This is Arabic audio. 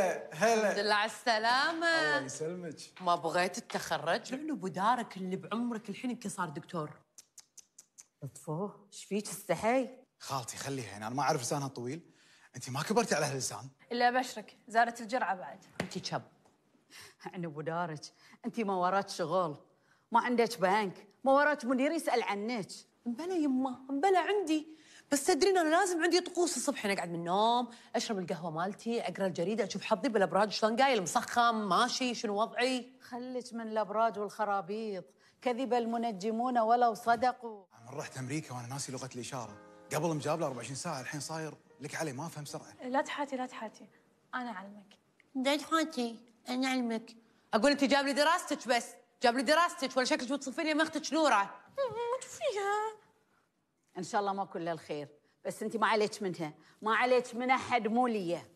هلا الحمد لله على السلامة الله يسلمك ما بغيت تتخرج لأنه أبو دارك اللي بعمرك الحين يمكن صار دكتور لطفوه ايش فيك استحي؟ خالتي خليها يعني أنا ما أعرف لسانها طويل أنت ما كبرتي على هاللسان إلا أبشرك زادت الجرعة بعد أنت شب يعني أبو دارك أنت ما وراك شغل ما عندك بنك ما وراك مدير يسأل عنك مبلا يمه مبلا عندي بس تدرين انا لازم عندي طقوس الصبح انا يعني اقعد من النوم اشرب القهوه مالتي اقرا الجريده اشوف حظي بالابراج شلون قايل مسخم ماشي شنو وضعي خليك من الابراج والخرابيط كذب المنجمون ولو صدقوا من رحت امريكا وانا ناسي لغه الاشاره قبل مجابله 24 ساعه الحين صاير لك علي ما افهم سرعه لا تحاتي لا تحاتي انا اعلمك لا تحاتي انا اعلمك اقول انت جاب لي دراستك بس جاب لي دراستك ولا شكلك بتصفيني يا اختك نوره شو فيها ان شاء الله ما كل الخير بس انت ما عليك منها ما عليك من احد مو ليه